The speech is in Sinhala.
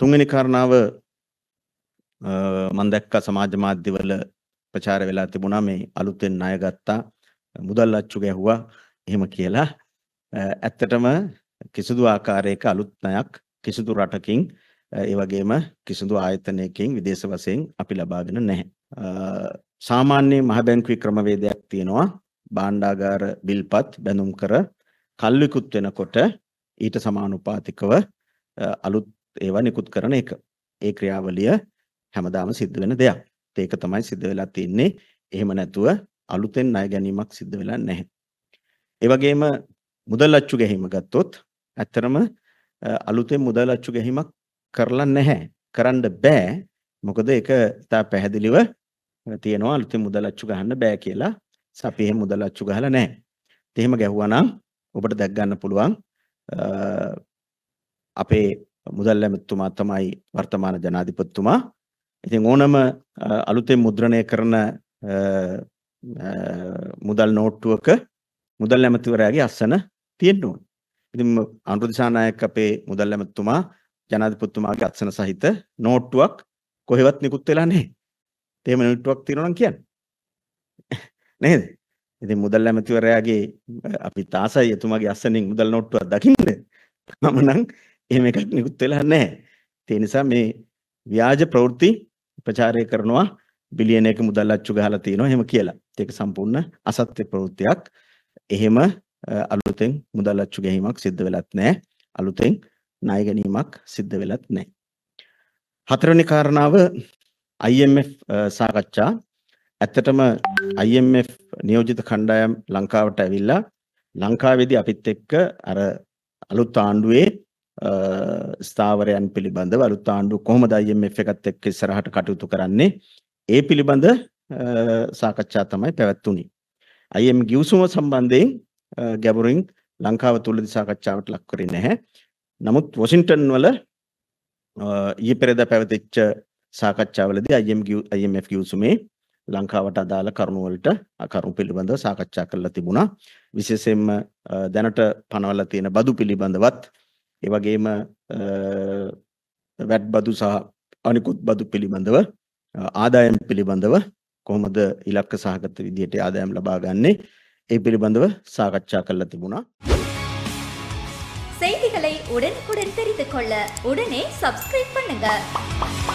තුන්වෙනි කාරණාව මම දැක්කා සමාජ මාධ්‍යවල ප්‍රචාර වෙලා තිබුණා මේ අලුතෙන් ණය ගත්තා මුදල් අච්චු ගැහුවා එහෙම කියලා ඇත්තටම කිසිදු ආකාරයක අලුත් ණයක් කිසිදු රටකින් ඒ වගේම කිසිදු ආයතනයකින් විදේශ වශයෙන් අපි ලබාගෙන නැහැ. සාමාන්‍ය මහ බැංකුවේ ක්‍රමවේදයක් තියෙනවා භාණ්ඩාගාර බිල්පත් බැඳුම් කර කල්විකුත් වෙනකොට ඊට සමානුපාතිකව අලුත් ඒවා නිකුත් කරන එක. ඒ ක්‍රියාවලිය හැමදාම සිද්ධ වෙන දෙයක්. ඒක තමයි සිද්ධ වෙලා තින්නේ. එහෙම නැතුව අලුතෙන් ණය ගැනීමක් සිද්ධ වෙලා නැහැ. ඒ වගේම මුදල් අච්චු ගැහිම ගත්තොත් ඇත්තරම අලුතෙන් මුදල් අච්චු ගැහිමක් කරලා නැහැ. කරන්න බෑ. මොකද ඒක ඉතා පැහැදිලිව තියෙනවා අලුතෙන් මුදල් අච්චු ගහන්න බෑ කියලා. අපි එහෙම මුදල් අච්චු ගහලා නැහැ. එහෙම ගැහුවා නම් ඔබට දැක් ගන්න පුළුවන් අපේ මුදල් ඇමතුමා තමයි වර්තමාන ජනාධිපතිතුමා. ඉතින් ඕනම අලුතෙන් මුද්‍රණය කරන මුදල් නෝට්ටුවක මුදල් ඇමතිවරයාගේ අස්සන තියෙන්න ඕන. ඉතින් අනුර දිසානායක අපේ මුදල් ඇමතිතුමා ජනාධිපතිතුමාගේ අත්සන සහිත නෝට්ටුවක් කොහෙවත් නිකුත් වෙලා නැහැ. තේම නෝට්ටුවක් තියෙනවා නම් කියන්නේ. නේද? ඉතින් මුදල් ඇමතිවරයාගේ අපි තාසයි එතුමාගේ අස්සනින් මුදල් නෝට්ටුවක් දකින්න. මම නම් එහෙම එකක් නිකුත් වෙලා නැහැ. ඒ නිසා මේ ව්‍යාජ ප්‍රවෘත්ති ප්‍රචාරය කරනවා බිලියන එක මුදල් අච්චු ගහලා තියෙනවා එහෙම කියලා. ඒක සම්පූර්ණ අසත්‍ය ප්‍රවෘත්තියක්. එහෙම අලුතෙන් මුදල් අච්චු ගැනීමක් සිද්ධ වෙලත් නැහැ. අලුතෙන් ණය ගැනීමක් සිද්ධ වෙලත් නැහැ. හතරවෙනි කාරණාව IMF සාකච්ඡා. ඇත්තටම IMF නියෝජිත කණ්ඩායම් ලංකාවට ඇවිල්ලා ලංකාවේදී අපිත් එක්ක අර අලුත් ආණ්ඩුවේ ස්ථාවරයන් පිළිබඳ අලුත් ආණ්ඩුව කොහොමද IMF එකත් එක්ක ඉස්සරහට කටයුතු කරන්නේ ඒ පිළිබඳ සාකච්ඡා තමයි පැවැත්වුණේ. IMF ගිවිසුම සම්බන්ධයෙන් ගැඹුරින් ලංකාව තුලදී සාකච්ඡාවට ලක් කරේ නැහැ. නමුත් වොෂින්ටන් වල ඊයේ පෙරේදා පැවතිච්ච සාකච්ඡාවලදී IMF ගිවිසුමේ ලංකාවට අදාළ කරුණු වලට කරුණු පිළිබඳව සාකච්ඡා කරලා තිබුණා. විශේෂයෙන්ම දැනට පනවලා තියෙන බදු පිළිබඳවත් ඒ වගේම වැට් බදු සහ අනිකුත් බදු පිළිබඳව ආදායම් පිළිබඳව කොහොමද ඉලක්ක සහගත විදිහට ආදායම් ලබා ගන්නේ ඒ පිළිබඳව සාකච්ඡා කරලා තිබුණා. செய்திகளை உடனுக்குடன் தெரிந்து கொள்ள உடனே சப்ஸ்கிரைப் பண்ணுங்க